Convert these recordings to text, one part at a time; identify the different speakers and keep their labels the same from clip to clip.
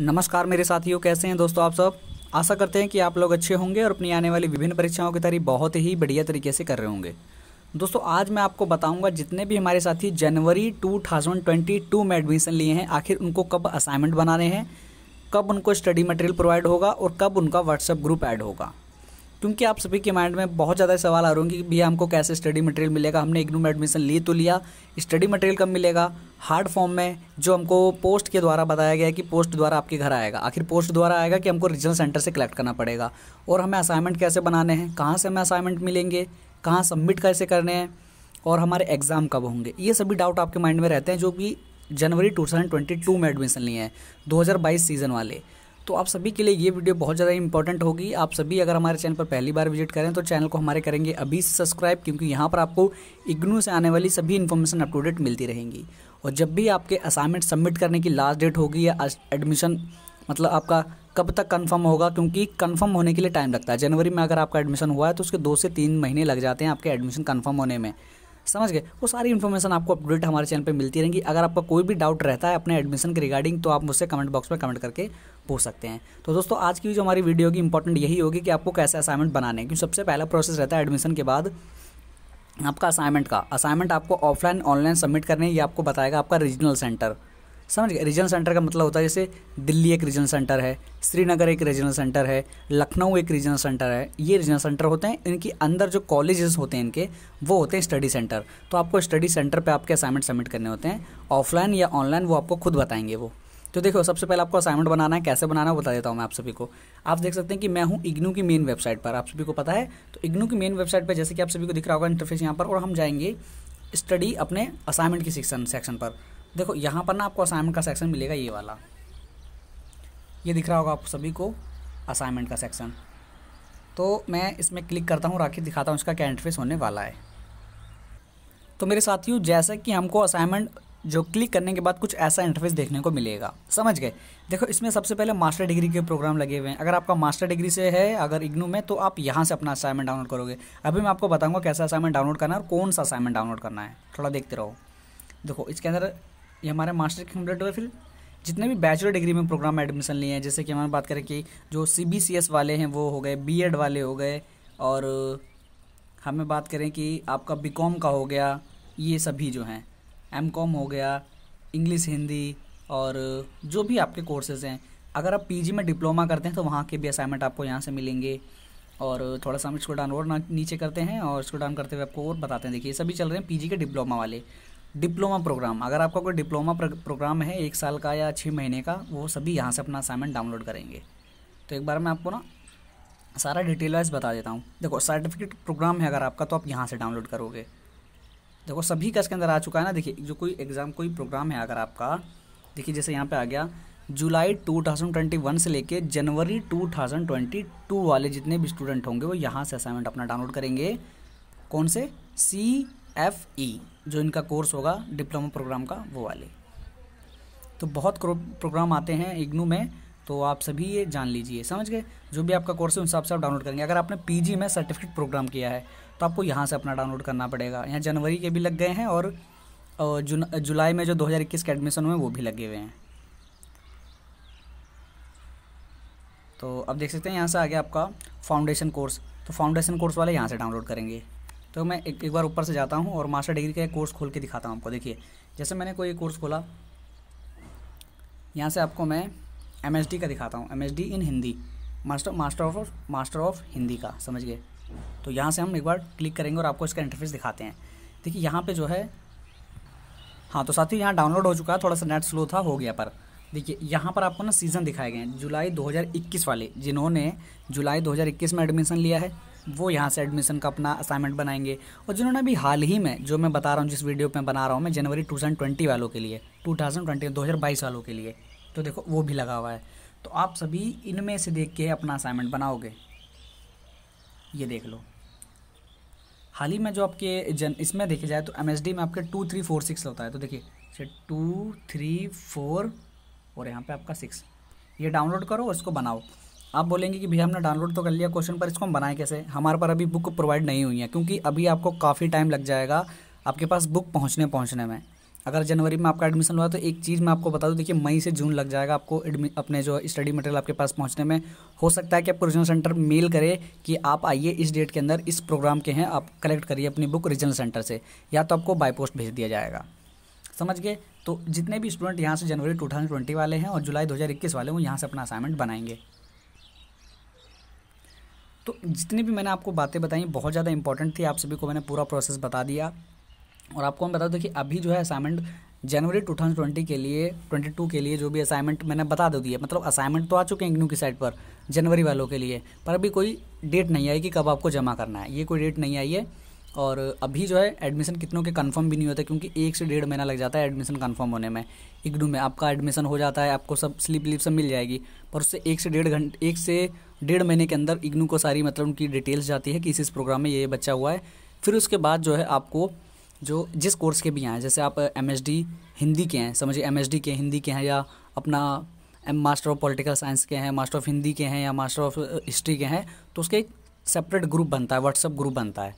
Speaker 1: नमस्कार मेरे साथियों कैसे हैं दोस्तों आप सब आशा करते हैं कि आप लोग अच्छे होंगे और अपनी आने वाली विभिन्न परीक्षाओं की तैयारी बहुत ही बढ़िया तरीके से कर रहे होंगे दोस्तों आज मैं आपको बताऊंगा जितने भी हमारे साथी जनवरी 2022 में एडमिशन लिए हैं आखिर उनको कब असाइनमेंट बनाने हैं कब उनको स्टडी मटेरियल प्रोवाइड होगा और कब उनका व्हाट्सएप ग्रुप ऐड होगा क्योंकि आप सभी के माइंड में बहुत ज़्यादा सवाल आ रहे होंगे कि भैया हमको कैसे स्टडी मटेरियल मिलेगा हमने इग्नू में एडमिशन ली तो लिया स्टडी मटेरियल कब मिलेगा हार्ड फॉर्म में जो हमको पोस्ट के द्वारा बताया गया कि पोस्ट द्वारा आपके घर आएगा आखिर पोस्ट द्वारा आएगा कि हमको रीजनल सेंटर से कलेक्ट करना पड़ेगा और हमें असाइनमेंट कैसे बनाने हैं कहाँ से हमें असाइनमेंट मिलेंगे कहाँ सबमिट कैसे करने हैं और हमारे एग्ज़ाम कब होंगे ये सभी डाउट आपके माइंड में रहते हैं जो कि जनवरी टू में एडमिशन लिए हैं दो सीज़न वाले तो आप सभी के लिए ये वीडियो बहुत ज़्यादा इंपॉर्टेंट होगी आप सभी अगर हमारे चैनल पर पहली बार विजिट करें तो चैनल को हमारे करेंगे अभी से सब्सक्राइब क्योंकि यहाँ पर आपको इग्नू से आने वाली सभी इन्फॉर्मेशन अपटूडेट मिलती रहेंगी और जब भी आपके असाइनमेंट सबमिट करने की लास्ट डेट होगी या एडमिशन मतलब आपका कब तक कंफर्म होगा क्योंकि कंफर्म होने के लिए टाइम लगता है जनवरी में अगर आपका एडमिशन हुआ है तो उसके दो से तीन महीने लग जाते हैं आपके एडमिशन कंफर्म होने में समझ गए वो सारी इन्फॉर्मेशन आपको अपडेट हमारे चैनल पर मिलती रहेंगी अगर आपका कोई भी डाउट रहता है अपने एडमिशन के रिगार्डिंग तो आप मुझसे कमेंट बॉक्स में कमेंट करके पूछ सकते हैं तो दोस्तों आज की जो हमारी वीडियो की इंपॉर्टेंट यही होगी कि आपको कैसे असाइनमेंट बनाने क्योंकि सबसे पहला प्रोसेस रहता है एडमिशन के बाद आपका असाइनमेंट का असाइनमेंट आपको ऑफलाइन ऑनलाइन सबमिट करने ये आपको बताएगा आपका रीजनल सेंटर समझ गए रीजनल सेंटर का मतलब होता है जैसे दिल्ली एक रीजनल सेंटर है श्रीनगर एक रीजनल सेंटर है लखनऊ एक रीजनल सेंटर है ये रीजनल सेंटर होते हैं इनके अंदर जो कॉलेजेस होते हैं इनके वो होते हैं स्टडी सेंटर तो आपको स्टडी सेंटर पर आपके असाइनमेंट सबमिट करने होते हैं ऑफलाइन या ऑनलाइन वो आपको खुद बताएंगे वो तो देखो सबसे पहले आपको असाइनमेंट बनाना है कैसे बनाना है बता देता हूँ मैं आप सभी को आप देख सकते हैं कि मैं हूँ इग्नू की मेन वेबसाइट पर आप सभी को पता है तो इग्नू की मेन वेबसाइट पर जैसे कि आप सभी को दिख रहा होगा इंटरफेस यहाँ पर और हम जाएंगे स्टडी अपने असाइनमेंट की सेक्शन सेक्शन पर देखो यहाँ पर ना आपको असाइनमेंट का सेक्शन मिलेगा ये वाला ये दिख रहा होगा आप सभी को असाइनमेंट का सेक्शन तो मैं इसमें क्लिक करता हूँ राखी दिखाता हूँ इसका क्या इंटरफेस होने वाला है तो मेरे साथियों जैसे कि हमको असाइनमेंट जो क्लिक करने के बाद कुछ ऐसा इंटरफेस देखने को मिलेगा समझ गए देखो इसमें सबसे पहले मास्टर डिग्री के प्रोग्राम लगे हुए हैं अगर आपका मास्टर डिग्री से है अगर इग्नू में तो आप यहाँ से अपना असाइनमेंट डाउनलोड करोगे अभी मैं आपको बताऊँगा कैसा असाइनमेंट डाउनलोड करना है और कौन सा असाइनमेंट डाउनलोड करना है थोड़ा देखते रहो देखो इसके अंदर ये हमारे मास्टर की कंप्लीट हुआ फिर जितने भी बैचलर डिग्री में प्रोग्राम में एडमिशन लिए हैं जैसे कि हमारे बात करें कि जो सी वाले हैं वो हो गए बी वाले हो गए और हमें बात करें कि आपका बी का हो गया ये सभी जो हैं एम कॉम हो गया इंग्लिश हिंदी और जो भी आपके कोर्सेज हैं अगर आप पीजी में डिप्लोमा करते हैं तो वहाँ के भी असाइनमेंट आपको यहाँ से मिलेंगे और थोड़ा सा हम इसको डाउन और नीचे करते हैं और इसको डाउन करते हुए आपको और बताते हैं देखिए सभी चल रहे हैं पीजी के डिप्लोमा वाले डिप्लोमा प्रोग्राम अगर आपका कोई डिप्लोमा प्रोग्राम है एक साल का या छः महीने का वो सभी यहाँ से अपना असाइनमेंट डाउनलोड करेंगे तो एक बार मैं आपको ना सारा डिटेल वाइज बता देता हूँ देखो सर्टिफिकेट प्रोग्राम है अगर आपका तो आप यहाँ से डाउनलोड करोगे देखो सभी का इसके अंदर आ चुका है ना देखिए जो कोई एग्ज़ाम कोई प्रोग्राम है अगर आपका देखिए जैसे यहाँ पे आ गया जुलाई 2021 से लेके जनवरी 2022 वाले जितने भी स्टूडेंट होंगे वो यहाँ से असाइनमेंट अपना डाउनलोड करेंगे कौन से सी एफ ई e, जो इनका कोर्स होगा डिप्लोमा प्रोग्राम का वो वाले तो बहुत प्रोग्राम आते हैं इग्नू में तो आप सभी ये जान लीजिए समझ गए जो भी आपका कोर्स है उन हिसाब से आप डाउनलोड करेंगे अगर आपने पीजी में सर्टिफिकेट प्रोग्राम किया है तो आपको यहाँ से अपना डाउनलोड करना पड़ेगा यहाँ जनवरी के भी लग गए हैं और जुलाई में जो 2021 के एडमिशन हुए वो भी लगे हुए हैं तो अब देख सकते हैं यहाँ से आ गया आपका फाउंडेशन कोर्स तो फाउंडेशन कोर्स वाले यहाँ से डाउनलोड करेंगे तो मैं एक एक बार ऊपर से जाता हूँ और मास्टर डिग्री का एक कोर्स खोल के दिखाता हूँ आपको देखिए जैसे मैंने कोई कोर्स खोला यहाँ से आपको मैं एम का दिखाता हूँ M in Hindi master master of master of Hindi का समझ गए तो यहाँ से हम एक बार क्लिक करेंगे और आपको इसका इंटरफेस दिखाते हैं देखिए यहाँ पे जो है हाँ तो साथ ही यहाँ डाउनलोड हो चुका है थोड़ा सा नेट स्लो था हो गया पर देखिए यहाँ पर आपको ना सीज़न दिखाए गए हैं जुलाई 2021 वाले जिन्होंने जुलाई 2021 में एडमिशन लिया है वो यहाँ से एडमिशन का अपना असाइनमेंट बनाएंगे और जिन्होंने अभी हाल ही में जो मैं बता रहा हूँ जिस वीडियो में बना रहा हूँ मैं जनवरी टू वालों के लिए टू थाउजेंड वालों के लिए तो देखो वो भी लगा हुआ है तो आप सभी इनमें से देख के अपना असाइनमेंट बनाओगे ये देख लो हाल ही में जो आपके जन इसमें देखे जाए तो एम में आपके टू थ्री फोर सिक्स होता है तो देखिए टू थ्री फोर और यहाँ पे आपका सिक्स ये डाउनलोड करो और इसको बनाओ आप बोलेंगे कि भैया हमने डाउनलोड तो कर लिया क्वेश्चन पर इसको हम बनाए कैसे हमारे पर अभी बुक प्रोवाइड नहीं हुई है क्योंकि अभी आपको काफ़ी टाइम लग जाएगा आपके पास बुक पहुँचने पहुँचने में अगर जनवरी में आपका एडमिशन हुआ तो एक चीज़ मैं आपको बता दूँ देखिए मई से जून लग जाएगा आपको अपने जो स्टडी मटेरियल आपके पास पहुँचने में हो सकता है कि आपको रीजनल सेंटर मेल करे कि आप आइए इस डेट के अंदर इस प्रोग्राम के हैं आप कलेक्ट करिए अपनी बुक रीजनल सेंटर से या तो आपको बाई पोस्ट भेज दिया जाएगा समझ गए तो जितने भी स्टूडेंट यहाँ से जनवरी टू वाले हैं और जुलाई दो वाले हैं वो यहाँ से अपना असाइनमेंट बनाएंगे तो जितनी भी मैंने आपको बातें बताई बहुत ज़्यादा इंपॉर्टेंट थी आप सभी को मैंने पूरा प्रोसेस बता दिया और आपको हम बता दूँ कि अभी जो है असाइनमेंट जनवरी 2020 के लिए 22 के लिए जो भी असाइनमेंट मैंने बता दो तो दिया मतलब असाइनमेंट तो आ चुके हैं इग्नू की साइड पर जनवरी वालों के लिए पर अभी कोई डेट नहीं आई कि कब आपको जमा करना है ये कोई डेट नहीं आई है और अभी जो है एडमिशन कितनों के कंफर्म भी नहीं होते क्योंकि एक से डेढ़ महीना लग जाता है एडमिशन कंफर्म होने में इग्नू में आपका एडमिशन हो जाता है आपको सब स्लिप लिप सब मिल जाएगी पर उससे एक से डेढ़ घंटे एक से डेढ़ महीने के अंदर इग्नू को सारी मतलब उनकी डिटेल्स जाती है कि इस इस प्रोग्राम में ये बच्चा हुआ है फिर उसके बाद जो है आपको जो जिस कोर्स के भी हैं जैसे आप एम हिंदी के हैं समझिए एम के हिंदी के हैं या अपना मास्टर ऑफ पॉलिटिकल साइंस के हैं मास्टर ऑफ हिंदी के हैं या मास्टर ऑफ हिस्ट्री के हैं तो उसके एक सेपरेट ग्रुप बनता है व्हाट्सअप ग्रुप बनता है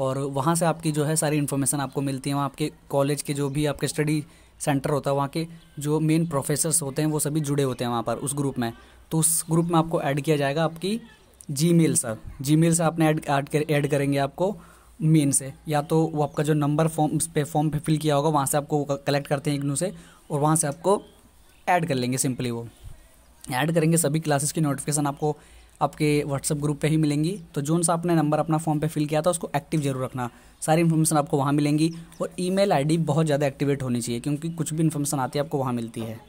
Speaker 1: और वहाँ से आपकी जो है सारी इन्फॉर्मेशन आपको मिलती है वहाँ आपके कॉलेज के जो भी आपके स्टडी सेंटर होता है वहाँ के जो मेन प्रोफेसर्स होते हैं वो सभी जुड़े होते हैं वहाँ पर उस ग्रुप में तो उस ग्रुप में आपको ऐड किया जाएगा आपकी Gmail sir Gmail से आपने ऐड कर ऐड करेंगे आपको मेन से या तो वो आपका जो नंबर फॉर्म पे फॉर्म पे फिल किया होगा वहाँ से आपको कलेक्ट करते हैं इग्नू से और वहाँ से आपको ऐड कर लेंगे सिंपली वो ऐड करेंगे सभी क्लासेस की नोटिफिकेशन आपको आपके व्हाट्सअप ग्रुप पे ही मिलेंगी तो जो सा आपने नंबर अपना फॉर्म पे फिल किया था उसको एक्टिव जरूर रखना सारी इन्फॉर्मेशन आपको वहाँ मिलेंगी और ईमेल आईडी बहुत ज़्यादा एक्टिवेट होनी चाहिए क्योंकि कुछ भी इन्फॉर्मेशन आती है आपको वहाँ मिलती है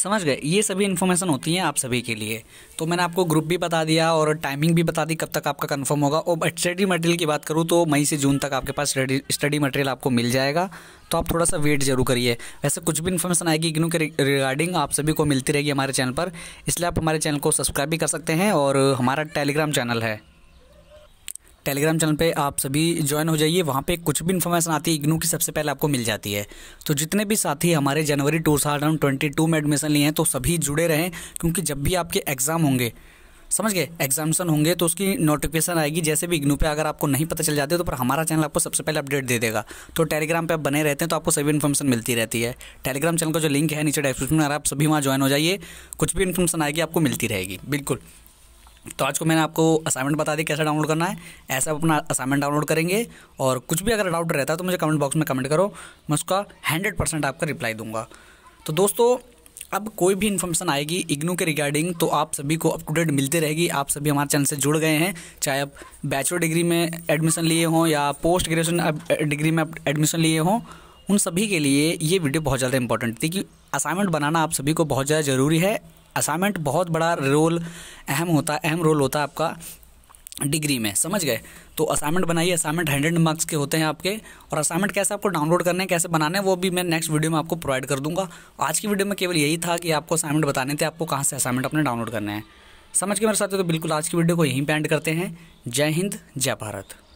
Speaker 1: समझ गए ये सभी इन्फॉर्मेशन होती हैं आप सभी के लिए तो मैंने आपको ग्रुप भी बता दिया और टाइमिंग भी बता दी कब तक आपका कन्फर्म होगा और स्टडी मटेरियल की बात करूँ तो मई से जून तक आपके पास स्टडी मटेरियल आपको मिल जाएगा तो आप थोड़ा सा वेट जरूर करिए वैसे कुछ भी इन्फॉर्मेशन आएगी इग्नू के रिगार्डिंग आप सभी को मिलती रहेगी हमारे चैनल पर इसलिए आप हमारे चैनल को सब्सक्राइब भी कर सकते हैं और हमारा टेलीग्राम चैनल है टेलीग्राम चैनल पे आप सभी ज्वाइन हो जाइए वहाँ पे कुछ भी इन्फॉर्मेशन आती है इग्नू की सबसे पहले आपको मिल जाती है तो जितने भी साथी हमारे जनवरी टू थाउजेंड ट्वेंटी टू में एडमिशन लिए हैं तो सभी जुड़े रहें क्योंकि जब भी आपके एग्ज़ाम होंगे समझ गए एग्जामेशन होंगे तो उसकी नोटिफिकेशन आएगी जैसे भी इग्नू पे अगर आपको नहीं पता चल जाते तो पर हमारा चैनल आपको सबसे पहले अपडेट दे देगा तो टेलीग्राम पे आप बने रहते हैं तो आपको सभी इन्फॉर्मेशन मिलती रहती है टेलीग्राम चैनल का जो लिंक है नीचे डिस्क्रिप्शन में आप सभी वहाँ ज्वाइन हो जाइए कुछ भी इन्फॉर्मेशन आएगी आपको मिलती रहेगी बिल्कुल तो आज को मैंने आपको असाइनमेंट बता दी कैसे डाउनलोड करना है ऐसा अपना असाइनमेंट डाउनलोड करेंगे और कुछ भी अगर डाउट रहता है तो मुझे कमेंट बॉक्स में कमेंट करो मैं उसका हंड्रेड परसेंट आपका रिप्लाई दूंगा तो दोस्तों अब कोई भी इन्फॉर्मेशन आएगी इग्नू के रिगार्डिंग तो आप सभी को अप टू डेट मिलती रहेगी आप सभी हमारे चैनल से जुड़ गए हैं चाहे आप बैचलर डिग्री में एडमिशन लिए हों या पोस्ट ग्रेजुएशन डिग्री में एडमिशन लिए हों उन सभी के लिए ये वीडियो बहुत ज़्यादा इंपॉर्टेंट थी कि असाइनमेंट बनाना आप सभी को बहुत ज़्यादा ज़रूरी है असाइनमेंट बहुत बड़ा रोल अहम होता है अहम रोल होता है आपका डिग्री में समझ गए तो असाइनमेंट बनाइए असाइनमेंट हंड्रेड मार्क्स के होते हैं आपके और असाइनमेंट कैसे आपको डाउनलोड करने हैं कैसे बनाने हैं वो भी मैं नेक्स्ट वीडियो में आपको प्रोवाइड कर दूंगा आज की वीडियो में केवल यही था कि आपको असाइनमेंट बताने थे आपको कहाँ से असाइनमेंट अपने डाउनलोड करने हैं समझ के मेरे साथ तो बिल्कुल आज की वीडियो को यहीं पर एंड करते हैं जय हिंद जय भारत